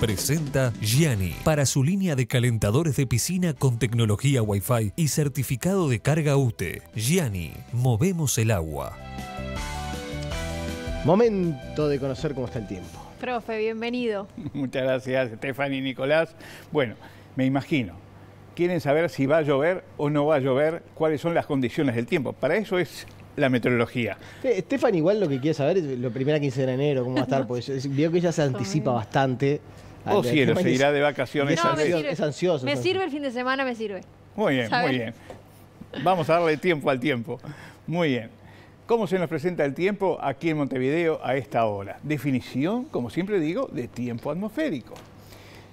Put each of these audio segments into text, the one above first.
Presenta Gianni para su línea de calentadores de piscina con tecnología Wi-Fi y certificado de carga UTE. Gianni, movemos el agua. Momento de conocer cómo está el tiempo. Profe, bienvenido. Muchas gracias, Stephanie y Nicolás. Bueno, me imagino, quieren saber si va a llover o no va a llover, cuáles son las condiciones del tiempo. Para eso es la meteorología. Estefan igual lo que quiere saber es primero, primera quincena de enero, cómo va a estar, pues veo que ella se anticipa bastante. Oh, cielo, se irá de vacaciones. Es ansioso. Me sirve el fin de semana, me sirve. Muy bien, muy bien. Vamos a darle tiempo al tiempo. Muy bien. ¿Cómo se nos presenta el tiempo aquí en Montevideo a esta hora? Definición, como siempre digo, de tiempo atmosférico.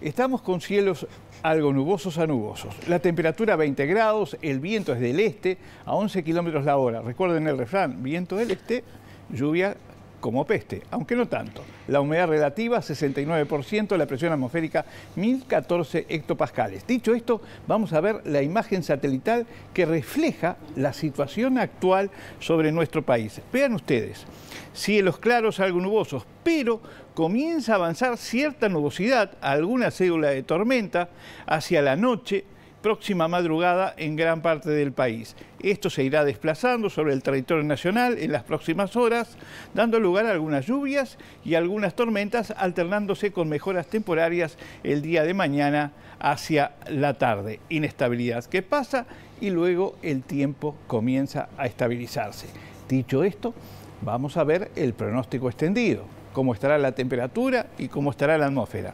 Estamos con cielos algo nubosos a nubosos. La temperatura 20 grados, el viento es del este a 11 kilómetros la hora. Recuerden el refrán, viento del este, lluvia como peste, aunque no tanto. La humedad relativa 69%, la presión atmosférica 1014 hectopascales. Dicho esto, vamos a ver la imagen satelital que refleja la situación actual sobre nuestro país. Vean ustedes, cielos claros, algo nubosos, pero comienza a avanzar cierta nubosidad, alguna célula de tormenta hacia la noche próxima madrugada en gran parte del país. Esto se irá desplazando sobre el territorio nacional en las próximas horas, dando lugar a algunas lluvias y algunas tormentas, alternándose con mejoras temporarias el día de mañana hacia la tarde. Inestabilidad que pasa y luego el tiempo comienza a estabilizarse. Dicho esto, vamos a ver el pronóstico extendido cómo estará la temperatura y cómo estará la atmósfera.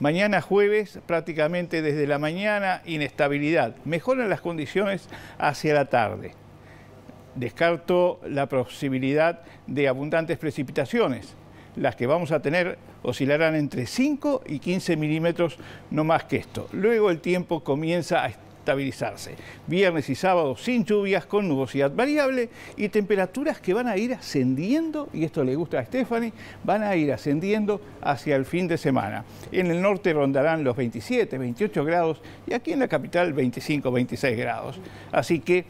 Mañana jueves, prácticamente desde la mañana, inestabilidad. Mejoran las condiciones hacia la tarde. Descarto la posibilidad de abundantes precipitaciones. Las que vamos a tener oscilarán entre 5 y 15 milímetros, no más que esto. Luego el tiempo comienza a estabilizarse. Viernes y sábado sin lluvias, con nubosidad variable y temperaturas que van a ir ascendiendo, y esto le gusta a Stephanie, van a ir ascendiendo hacia el fin de semana. En el norte rondarán los 27, 28 grados y aquí en la capital 25, 26 grados. Así que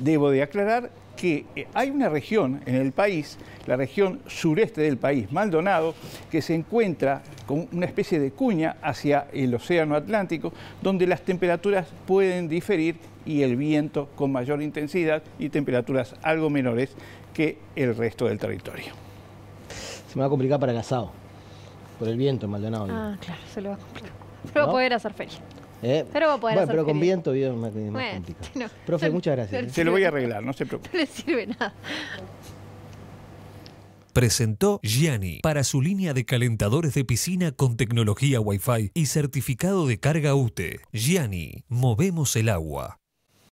debo de aclarar que eh, hay una región en el país, la región sureste del país, Maldonado, que se encuentra con una especie de cuña hacia el Océano Atlántico, donde las temperaturas pueden diferir y el viento con mayor intensidad y temperaturas algo menores que el resto del territorio. Se me va a complicar para el asado, por el viento en Maldonado. Ah, claro, se le va a complicar. Pero ¿No? va a poder hacer feria. ¿Eh? Pero bueno, pero con viento, bien, más, bueno, complicado. Profe, muchas gracias. ¿eh? se lo voy a arreglar, no se preocupe. No le sirve nada. Presentó Gianni para su línea de calentadores de piscina con tecnología Wi-Fi y certificado de carga UTE. Gianni, movemos el agua.